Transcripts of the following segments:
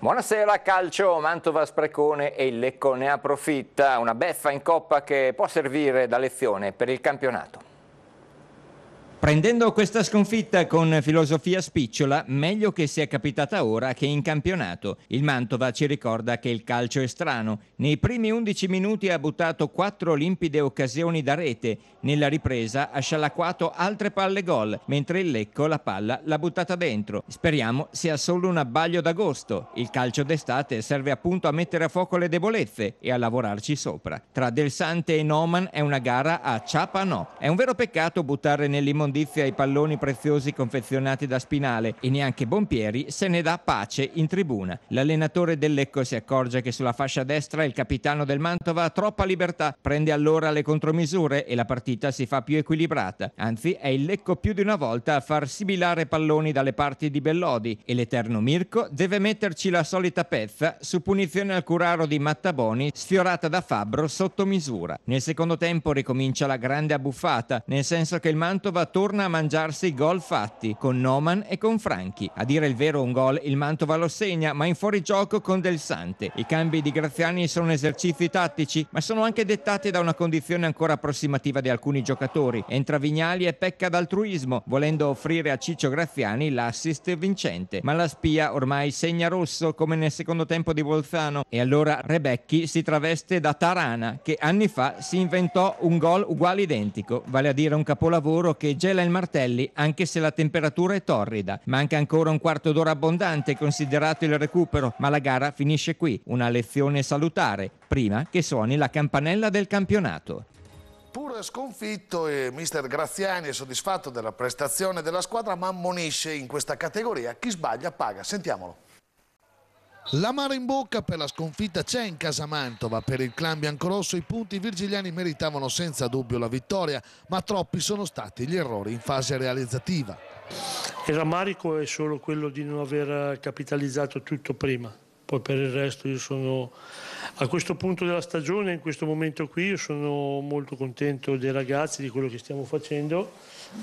Buonasera calcio, Mantova Sprecone e il Lecco ne approfitta, una beffa in coppa che può servire da lezione per il campionato. Prendendo questa sconfitta con filosofia spicciola, meglio che sia capitata ora che in campionato. Il Mantova ci ricorda che il calcio è strano. Nei primi 11 minuti ha buttato quattro limpide occasioni da rete. Nella ripresa ha scialacquato altre palle gol, mentre il Lecco la palla l'ha buttata dentro. Speriamo sia solo un abbaglio d'agosto. Il calcio d'estate serve appunto a mettere a fuoco le debolezze e a lavorarci sopra. Tra Del Sante e Noman è una gara a ciapa no. È un vero peccato buttare nell'immondato immondizia ai palloni preziosi confezionati da Spinale e neanche Bompieri se ne dà pace in tribuna. L'allenatore dell'Ecco si accorge che sulla fascia destra il capitano del Mantova ha troppa libertà, prende allora le contromisure e la partita si fa più equilibrata. Anzi, è il Lecco più di una volta a far sibilare palloni dalle parti di Bellodi e l'Eterno Mirko deve metterci la solita pezza su punizione al curaro di Mattaboni sfiorata da Fabbro sotto misura. Nel secondo tempo ricomincia la grande abbuffata, nel senso che il Mantova torna torna a mangiarsi i gol fatti con Noman e con Franchi. A dire il vero un gol il Mantova lo segna, ma in fuorigioco con Del Sante. I cambi di Graziani sono esercizi tattici, ma sono anche dettati da una condizione ancora approssimativa di alcuni giocatori. Entra Vignali e pecca d'altruismo, volendo offrire a Ciccio Graziani l'assist vincente. Ma la spia ormai segna rosso come nel secondo tempo di Bolzano e allora Rebecchi si traveste da Tarana che anni fa si inventò un gol uguale identico, vale a dire un capolavoro che già cela il Martelli anche se la temperatura è torrida. Manca ancora un quarto d'ora abbondante considerato il recupero, ma la gara finisce qui. Una lezione salutare, prima che suoni la campanella del campionato. Pur sconfitto, eh, mister Graziani è soddisfatto della prestazione della squadra, ma ammonisce in questa categoria chi sbaglia paga. Sentiamolo. La mare in bocca per la sconfitta c'è in Casamantova. Per il clan biancorosso i punti virgiliani meritavano senza dubbio la vittoria, ma troppi sono stati gli errori in fase realizzativa. Il rammarico è solo quello di non aver capitalizzato tutto prima. Poi per il resto io sono a questo punto della stagione, in questo momento qui, io sono molto contento dei ragazzi, di quello che stiamo facendo.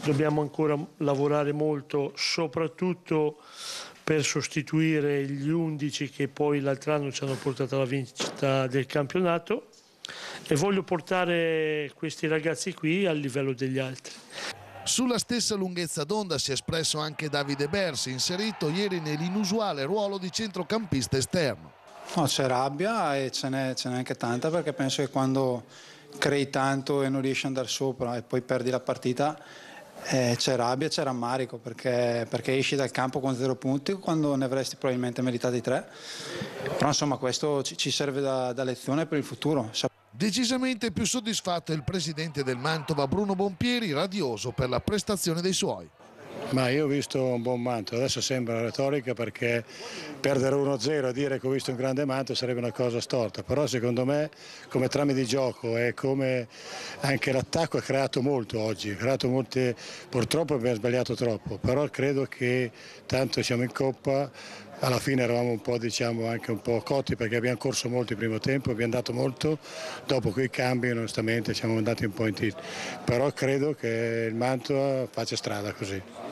Dobbiamo ancora lavorare molto, soprattutto per sostituire gli 11 che poi l'altro anno ci hanno portato alla vincita del campionato e voglio portare questi ragazzi qui al livello degli altri. Sulla stessa lunghezza d'onda si è espresso anche Davide Bersi, inserito ieri nell'inusuale ruolo di centrocampista esterno. No, c'è rabbia e ce n'è, anche tanta perché penso che quando crei tanto e non riesci ad andare sopra e poi perdi la partita eh, c'è rabbia, c'è rammarico perché, perché, esci dal campo con zero punti quando ne avresti probabilmente meritati tre. Però insomma questo ci, ci serve da, da lezione per il futuro. Decisamente più soddisfatto è il presidente del Mantova Bruno Bompieri, radioso per la prestazione dei suoi. Ma io ho visto un buon manto, adesso sembra retorica perché perdere 1-0 e dire che ho visto un grande manto sarebbe una cosa storta, però secondo me come trame di gioco e come anche l'attacco ha creato molto oggi, creato molte, purtroppo abbiamo sbagliato troppo, però credo che tanto siamo in coppa, alla fine eravamo un po', diciamo, anche un po' cotti perché abbiamo corso molto il primo tempo, abbiamo dato molto, dopo quei cambi onestamente siamo andati un po' in tilt, però credo che il Mantua faccia strada così.